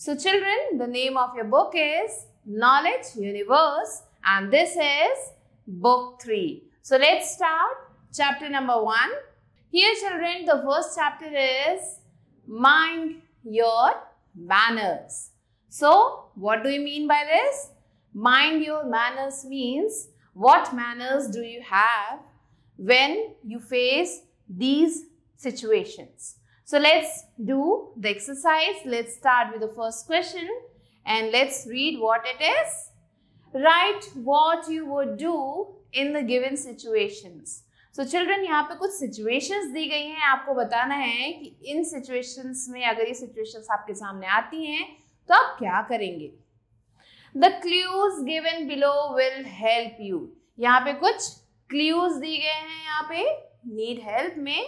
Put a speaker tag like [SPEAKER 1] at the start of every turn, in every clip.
[SPEAKER 1] So children, the name of your book is Knowledge Universe and this is book 3. So let's start chapter number 1. Here children, the first chapter is Mind Your Manners. So what do you mean by this? Mind your manners means what manners do you have when you face these situations. So let's do the exercise. Let's start with the first question and let's read what it is. Write what you would do in the given situations. So so, children यहाँ पे कुछ situations दी गई हैं आपको बताना है कि इन situations में अगर ये सिचुएशंस आपके सामने आती हैं तो आप क्या करेंगे the clues given below will help you यहाँ पे कुछ क्ल्यूज दिए गए हैं यहाँ पे नीड हेल्प में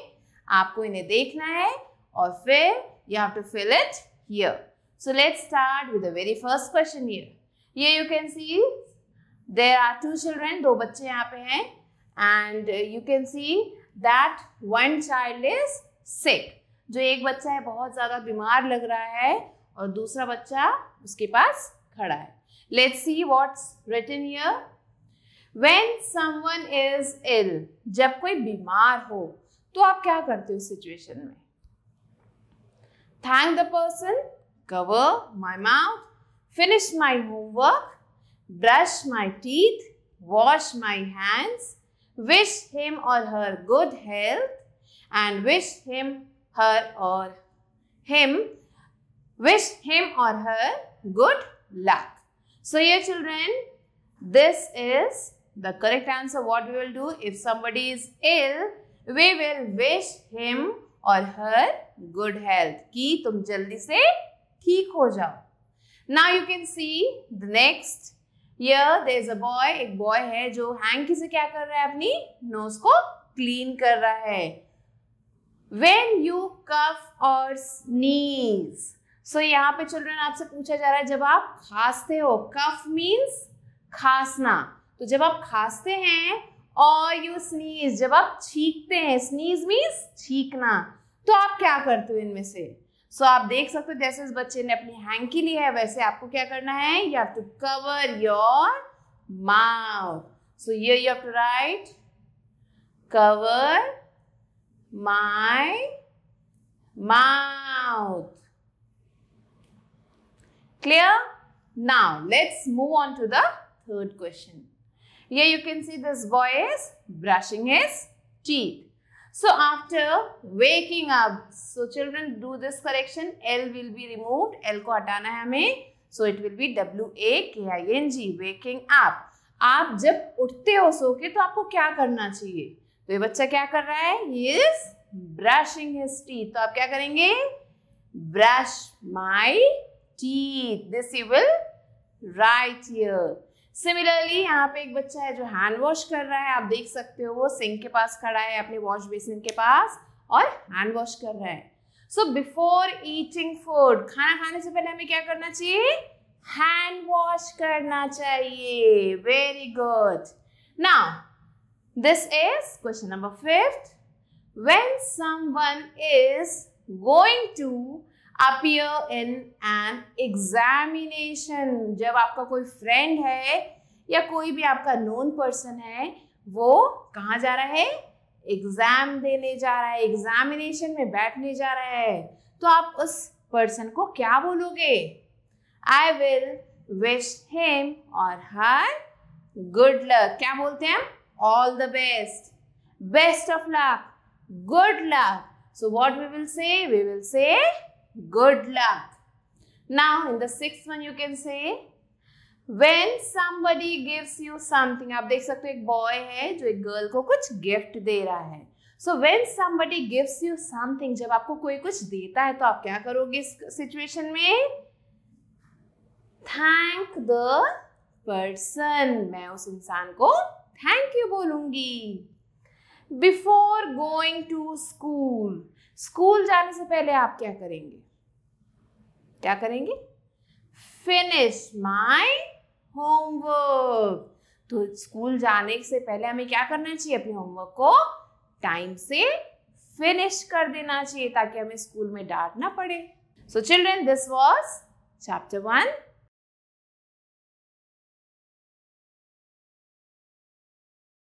[SPEAKER 1] आपको इन्हें देखना है or fill, you have to fill it here. So let's start with the very first question here. Here you can see there are two children, दो बच्चे यहाँ पे हैं and you can see that one child is sick. जो एक बच्चा है बहुत ज़्यादा बीमार लग रहा है और दूसरा बच्चा उसके पास खड़ा है let's see what's written here when someone is ill जब कोई बीमार हो तो आप क्या करते हो सिचुएशन में thank the person, cover my mouth, finish my homework, brush my teeth, wash my hands, wish him or her good health and wish him, her or him, wish him or her good luck. So here children, this is the correct answer. What we will do if somebody is ill, we will wish him और her good health कि तुम जल्दी से ठीक हो जाओ ना you can see the next there is a boy एक बॉय है जो हैंकी से क्या कर रहा है अपनी नोज को क्लीन कर रहा है वेन यू कफ और स्नीज सो यहाँ पे चिल्ड्रन आपसे पूछा जा रहा है जब आप खांसते हो कफ मीन्स खांसना तो जब आप खांसते हैं और यू स्नीज जब आप छींकते हैं स्नीज मीन्स छींकना तो आप क्या करते हो इनमें से सो so, आप देख सकते हो जैसे इस बच्चे ने अपनी हैंकी ली है वैसे आपको क्या करना है you have to cover your mouth so ये you have to write cover my mouth clear now let's move on to the third question Here you can see this boy is brushing his teeth. So after waking up, so children do this correction. L will be removed. L ko hatana hai हमें. So it will be W A K I N G. Waking up. आप जब उठते हो सो के तो आपको क्या करना चाहिए तो ये बच्चा क्या कर रहा है he is brushing his teeth तो आप क्या करेंगे brush my teeth this you will write here similarly यहाँ पे एक बच्चा है जो हैंड वॉश कर रहा है आप देख सकते हो वो सिंक के पास खड़ा है अपने वॉश बेसिन के पास और हैंड वॉश कर रहा है सो बिफोर ईटिंग फूड खाना खाने से पहले हमें क्या करना चाहिए हैंड वॉश करना चाहिए very good now this is question number fifth when someone is going to appear in an examination जब आपका कोई फ्रेंड है या कोई भी आपका नोन पर्सन है वो कहाँ जा रहा है एग्जाम देने जा रहा है एग्जामिनेशन में बैठने जा रहा है तो आप उस पर्सन को क्या बोलोगे आई विल विश हिम और हर गुड लक क्या बोलते हैं all the best best of luck good luck so what we will say we will say Good luck. Now, in the sixth one, you can say, When somebody gives you something, आप देख सकते हो एक boy है जो एक girl को कुछ गिफ्ट दे रहा है so when somebody gives you something जब आपको कोई कुछ देता है तो आप क्या करोगे इस सिचुएशन में थैंक द पर्सन मैं उस इंसान को थैंक यू बोलूंगी before going to school school जाने से पहले आप क्या करेंगे क्या करेंगे फिनिश माई होमवर्क तो स्कूल जाने से पहले हमें क्या करना चाहिए अपने होमवर्क को टाइम से फिनिश कर देना चाहिए ताकि हमें स्कूल में डांट ना पड़े so children this was chapter one